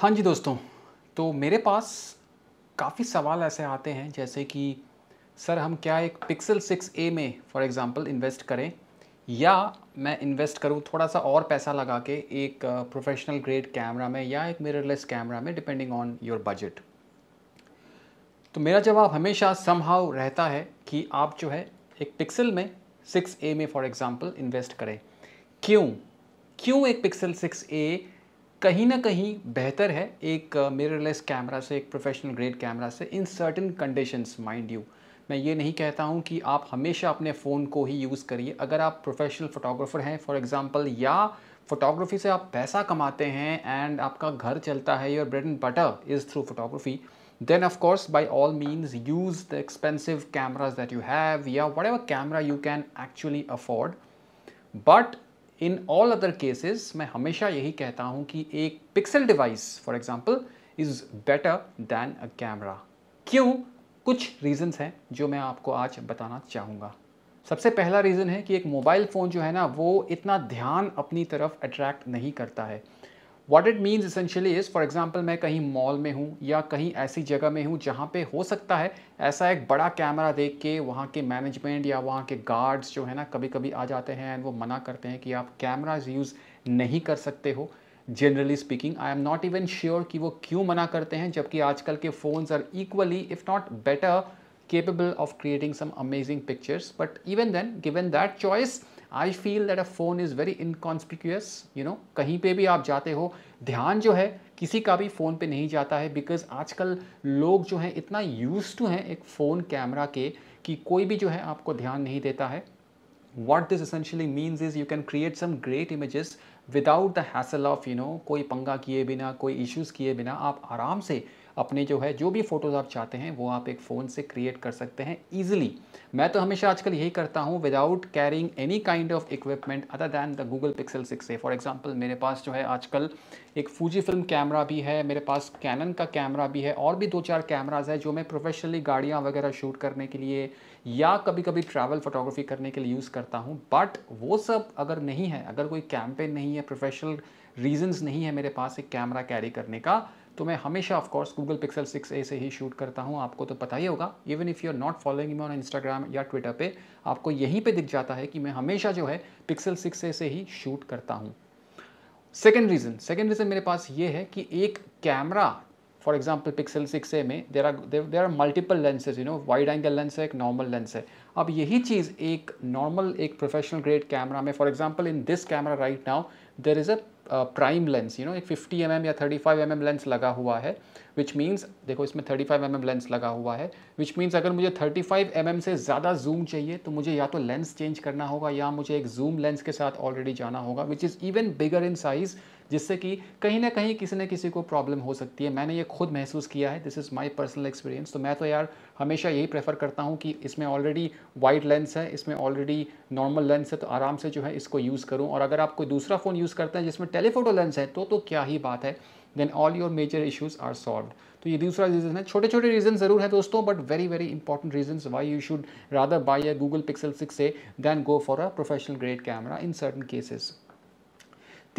हाँ जी दोस्तों तो मेरे पास काफ़ी सवाल ऐसे आते हैं जैसे कि सर हम क्या एक पिक्सल सिक्स ए में फॉर एग्ज़ाम्पल इन्वेस्ट करें या मैं इन्वेस्ट करूं थोड़ा सा और पैसा लगा के एक प्रोफेशनल ग्रेड कैमरा में या एक मिररलेस कैमरा में डिपेंडिंग ऑन योर बजट तो मेरा जवाब हमेशा समहाव रहता है कि आप जो है एक पिक्सल में सिक्स ए में फॉर एग्ज़ाम्पल इन्वेस्ट करें क्यों क्यों एक पिक्सल सिक्स ए कहीं ना कहीं बेहतर है एक मिररलेस कैमरा से एक प्रोफेशनल ग्रेड कैमरा से in certain conditions mind you मैं ये नहीं कहता हूँ कि आप हमेशा अपने फ़ोन को ही यूज़ करिए अगर आप प्रोफेशनल फ़ोटोग्राफ़र हैं फॉर एग्ज़ाम्पल या फोटोग्राफी से आप पैसा कमाते हैं एंड आपका घर चलता है your bread and butter is through photography then of course by all means use the expensive cameras that you have या whatever camera you can actually afford but in all other cases मैं हमेशा यही कहता हूँ कि एक Pixel device for example is better than a camera क्यों कुछ रीज़न्स हैं जो मैं आपको आज बताना चाहूँगा सबसे पहला रीज़न है कि एक मोबाइल फ़ोन जो है ना वो इतना ध्यान अपनी तरफ अट्रैक्ट नहीं करता है what it means essentially is for example मैं कहीं मॉल में हूँ या कहीं ऐसी जगह में हूँ जहाँ पे हो सकता है ऐसा एक बड़ा कैमरा देख के वहाँ के मैनेजमेंट या वहाँ के गार्ड्स जो है ना कभी कभी आ जाते हैं एंड वो मना करते हैं कि आप कैमराज यूज़ नहीं कर सकते हो generally speaking I am not even sure कि वो क्यों मना करते हैं जबकि आजकल के phones are equally if not better capable of creating some amazing pictures. But even then, given that choice, i feel that a phone is very inconspicuous you know कहीं pe bhi aap jate ho dhyan jo hai किसी का भी phone पे नहीं जाता है because आजकल लोग जो हैं इतना यूज टू हैं एक फ़ोन कैमरा के कि कोई भी जो है आपको ध्यान नहीं देता है what this essentially means is you can create some great images without the hassle of you know कोई पंगा किए बिना कोई issues किए बिना आप आराम से अपने जो है जो भी फ़ोटोज़ आप चाहते हैं वो आप एक फ़ोन से क्रिएट कर सकते हैं ईजिली मैं तो हमेशा आजकल यही करता हूँ without carrying any kind of equipment other than the Google Pixel six A for example मेरे पास जो है आजकल एक फूजी फिल्म कैमरा भी है मेरे पास कैनन का कैमरा भी है और भी दो चार कैमराज है जो मैं प्रोफेशनली गाड़ियाँ वगैरह शूट करने के लिए या कभी कभी ट्रैवल फोटोग्राफी करने के लिए यूज़ करता हूँ बट वो सब अगर नहीं है अगर कोई कैंपेन नहीं है प्रोफेशनल रीजंस नहीं है मेरे पास एक कैमरा कैरी करने का तो मैं हमेशा of course Google Pixel six A से ही शूट करता हूँ आपको तो पता ही होगा even if you are not following me on Instagram या ट्विटर पे आपको यहीं पे दिख जाता है कि मैं हमेशा जो है पिक्सल सिक्स ए से ही शूट करता हूँ सेकेंड रीज़न सेकेंड रीज़न मेरे पास ये है कि एक camera for example Pixel six A में there are there are multiple lenses you know wide angle lens है एक नॉर्मल लेंस है अब यही चीज़ एक नॉर्मल एक प्रोफेशनल ग्रेड कैमरा में for example in this camera right now there is a prime lens you know एक 50 M mm या 35 एम mm लेंस लगा हुआ है विच मीन्स देखो इसमें 35 एम mm लेंस लगा हुआ है विच मीन्स अगर मुझे 35 एम mm से ज़्यादा जूम चाहिए तो मुझे या तो लेंस चेंज करना होगा या मुझे एक जूम लेंस के साथ ऑलरेडी जाना होगा which is even bigger in size जिससे कि कहीं ना कहीं किसी न किसी को प्रॉब्लम हो सकती है मैंने ये खुद महसूस किया है this is my personal experience तो मैं तो यार हमेशा यही प्रेफर करता हूँ कि इसमें ऑलरेडी वाइड लेंस है इसमें ऑलरेडी नॉर्मल लेंस है तो आराम से जो है इसको यूज़ करूँ और अगर आप कोई दूसरा फ़ोन यूज़ करते हैं जिसमें टेलीफोटो लेंस है तो तो क्या ही बात है then all your major issues are solve तो ये दूसरा रीज़न है छोटे छोटे रीज़न ज़रूर है दोस्तों but very very important reason why you should rather buy a Google Pixel six A than go for a professional grade camera in certain cases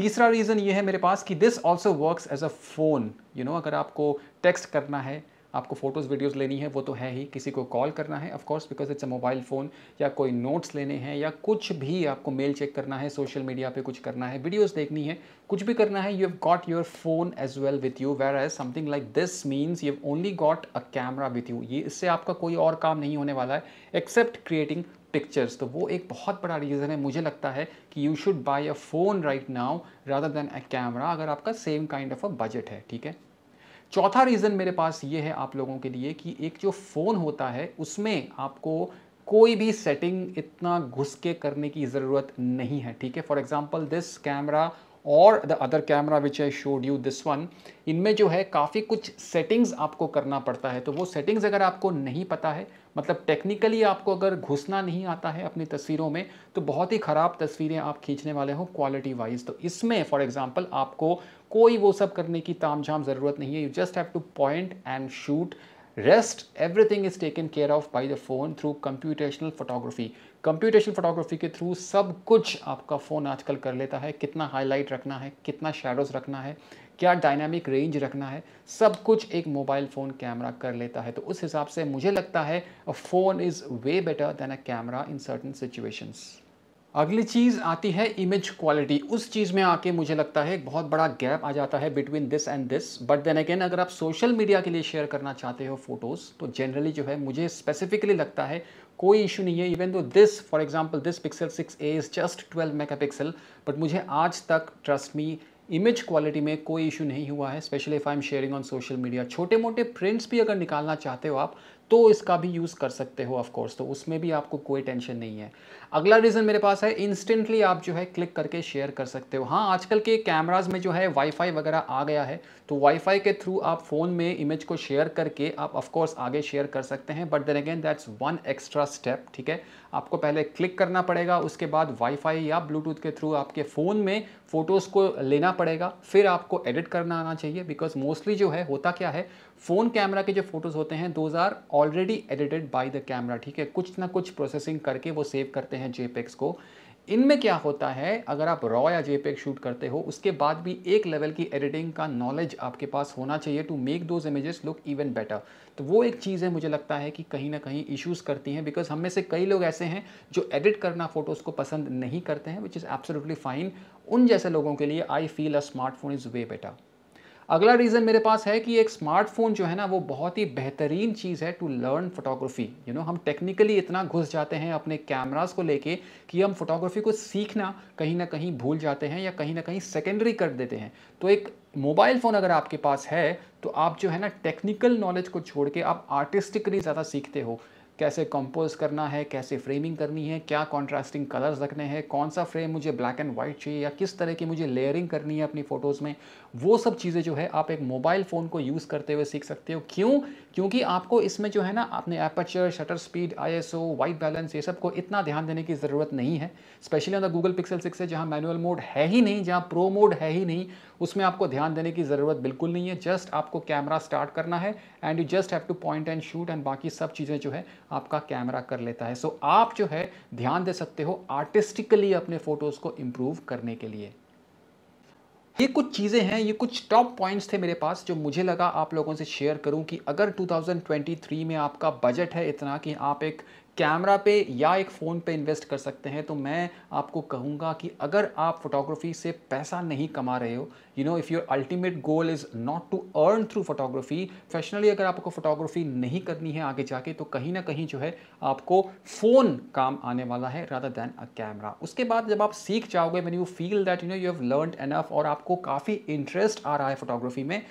तीसरा रीज़न ये है मेरे पास कि this also works as a phone you know अगर आपको text करना है आपको फ़ोटोज़ वीडियोज़ लेनी है वो तो है ही किसी को कॉल करना है of course because it's a mobile phone या कोई नोट्स लेने हैं या कुछ भी आपको मेल चेक करना है सोशल मीडिया पे कुछ करना है वीडियोज़ देखनी है कुछ भी करना है you have got your phone as well with you whereas something like this means you have only got a camera with you ये इससे आपका कोई और काम नहीं होने वाला है एक्सेप्ट क्रिएटिंग पिक्चर्स तो वो एक बहुत बड़ा रीज़न है मुझे लगता है कि you should buy a phone right now rather than a camera अगर आपका same kind of a budget है ठीक है चौथा रीज़न मेरे पास ये है आप लोगों के लिए कि एक जो फ़ोन होता है उसमें आपको कोई भी सेटिंग इतना घुस के करने की ज़रूरत नहीं है ठीक है फॉर एग्ज़ाम्पल दिस कैमरा और the other camera which I showed you this one इनमें जो है काफ़ी कुछ सेटिंग्स आपको करना पड़ता है तो वो सेटिंग्स अगर आपको नहीं पता है मतलब टेक्निकली आपको अगर घुसना नहीं आता है अपनी तस्वीरों में तो बहुत ही ख़राब तस्वीरें आप खींचने वाले हो क्वालिटी वाइज तो इसमें फॉर एग्जांपल आपको कोई वो सब करने की ताम झाम ज़रूरत नहीं है you just have to point and shoot rest everything is taken care of by the phone through computational photography computation photography के थ्रू सब कुछ आपका फ़ोन आजकल कर लेता है कितना हाईलाइट रखना है कितना शेडोज़ रखना है क्या डायनामिक रेंज रखना है सब कुछ एक मोबाइल फ़ोन कैमरा कर लेता है तो उस हिसाब से मुझे लगता है phone is way better than a camera in certain situations अगली चीज़ आती है इमेज क्वालिटी उस चीज़ में आके मुझे लगता है एक बहुत बड़ा गैप आ जाता है between this and this but then again अगर आप सोशल मीडिया के लिए शेयर करना चाहते हो फोटोज़ तो जनरली जो है मुझे स्पेसिफिकली लगता है कोई इशू नहीं है even though this for example this Pixel six A is just twelve megapixel but मुझे आज तक ट्रस्ट मी इमेज क्वालिटी में कोई इशू नहीं हुआ है specially if I am sharing on social media छोटे मोटे प्रिंट्स भी अगर निकालना चाहते हो आप तो इसका भी यूज़ कर सकते हो ऑफकोर्स तो उसमें भी आपको कोई टेंशन नहीं है अगला रीज़न मेरे पास है इंस्टेंटली आप जो है क्लिक करके शेयर कर सकते हो हाँ आजकल के कैमराज में जो है वाईफाई वगैरह आ गया है तो वाईफाई के थ्रू आप फ़ोन में इमेज को शेयर करके आप ऑफकोर्स आगे शेयर कर सकते हैं but then again that's one extra step ठीक है आपको पहले क्लिक करना पड़ेगा उसके बाद वाईफाई या ब्लूटूथ के थ्रू आपके फ़ोन में फ़ोटोज़ को लेना पड़ेगा फिर आपको एडिट करना आना चाहिए बिकॉज मोस्टली जो है होता क्या है फ़ोन कैमरा के जो फोटोज़ होते हैं those are already edited by the camera ठीक है कुछ ना कुछ प्रोसेसिंग करके वो सेव करते हैं जेपेक्स को इनमें क्या होता है अगर आप रॉ या जेपेक शूट करते हो उसके बाद भी एक लेवल की एडिटिंग का नॉलेज आपके पास होना चाहिए to make those images look even better तो वो एक चीज़ है मुझे लगता है कि कहीं ना कहीं इश्यूज़ करती हैं बिकॉज हम में से कई लोग ऐसे हैं जो एडिट करना फ़ोटोज़ को पसंद नहीं करते हैं विच इज़ एब्सोलुटली फाइन उन जैसे लोगों के लिए I feel a smartphone is way better अगला रीज़न मेरे पास है कि एक स्मार्टफोन जो है ना वो बहुत ही बेहतरीन चीज़ है to learn photography you know हम टेक्निकली इतना घुस जाते हैं अपने कैमरास को लेके कि हम फोटोग्राफी को सीखना कहीं ना कहीं भूल जाते हैं या कहीं ना कहीं सेकेंडरी कर देते हैं तो एक मोबाइल फ़ोन अगर आपके पास है तो आप जो है ना टेक्निकल नॉलेज को छोड़ के आप आर्टिस्टिकली ज़्यादा सीखते हो कैसे कंपोज करना है कैसे फ्रेमिंग करनी है क्या कॉन्ट्रास्टिंग कलर्स रखने हैं कौन सा फ्रेम मुझे ब्लैक एंड वाइट चाहिए या किस तरह की मुझे लेयरिंग करनी है अपनी फ़ोटोज़ में वो सब चीज़ें जो है आप एक मोबाइल फ़ोन को यूज़ करते हुए सीख सकते हो क्यों क्योंकि आपको इसमें जो है ना अपने एपचर शटर स्पीड आई वाइट बैलेंस ये सब को इतना ध्यान देने की ज़रूरत नहीं है specially on the Google Pixel six है जहाँ मैनुअल मोड है ही नहीं जहाँ प्रो मोड है ही नहीं उसमें आपको ध्यान देने की ज़रूरत बिल्कुल नहीं है जस्ट आपको कैमरा स्टार्ट करना है and you just have to point and shoot and बाकी सब चीज़ें जो है आपका कैमरा कर लेता है सो so, आप जो है ध्यान दे सकते हो आर्टिस्टिकली अपने फ़ोटोज़ को इम्प्रूव करने के लिए ये कुछ चीज़ें हैं ये कुछ टॉप पॉइंट्स थे मेरे पास जो मुझे लगा आप लोगों से शेयर करूं कि अगर 2023 में आपका बजट है इतना कि आप एक कैमरा पे या एक फ़ोन पे इन्वेस्ट कर सकते हैं तो मैं आपको कहूँगा कि अगर आप फोटोग्राफी से पैसा नहीं कमा रहे हो you know if your ultimate goal is not to earn through photography professionally अगर आपको फोटोग्राफी नहीं करनी है आगे जाके तो कहीं ना कहीं जो है आपको फ़ोन काम आने वाला है रादर दैन अ कैमरा उसके बाद जब आप सीख जाओगे man you feel that you know you have learn enough और आपको काफ़ी इंटरेस्ट आ रहा है फोटोग्राफी में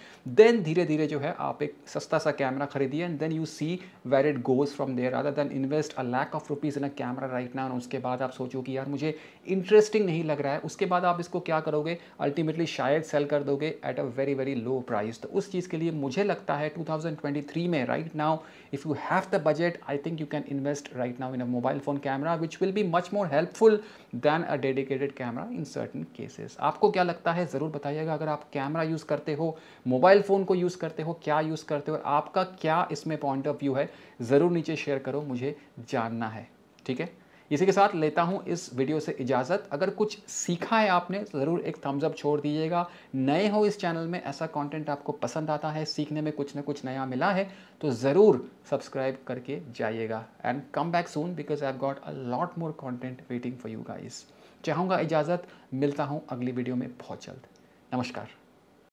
देन धीरे धीरे जो है आप एक सस्ता सा कैमरा खरीदिए and then you see where it goes from there rather than invest just a lakh of rupees in a camera right ना उसके बाद आप सोचो कि यार मुझे इंटरेस्टिंग नहीं लग रहा है उसके बाद आप इसको क्या करोगे अल्टीमेटली शायद सेल कर दोगे at a very very low price तो उस चीज़ के लिए मुझे लगता है 2023 में right now if you have the budget I think you can invest right now in a mobile phone camera which will be much more helpful than a dedicated camera in certain cases आपको क्या लगता है ज़रूर बताइएगा अगर आप camera use करते हो मोबाइल फ़ोन को यूज़ करते हो क्या यूज़ करते हो और आपका क्या इसमें पॉइंट ऑफ व्यू है ज़रूर नीचे शेयर करो मुझे जानना है ठीक है इसी के साथ लेता हूँ इस वीडियो से इजाज़त अगर कुछ सीखा है आपने ज़रूर एक थम्स अप छोड़ दीजिएगा नए हो इस चैनल में ऐसा कंटेंट आपको पसंद आता है सीखने में कुछ ना कुछ नया मिला है तो ज़रूर सब्सक्राइब करके जाइएगा and come back soon because I got a lot more content waiting for you guys चाहूँगा इजाज़त मिलता हूँ अगली वीडियो में बहुत जल्द नमस्कार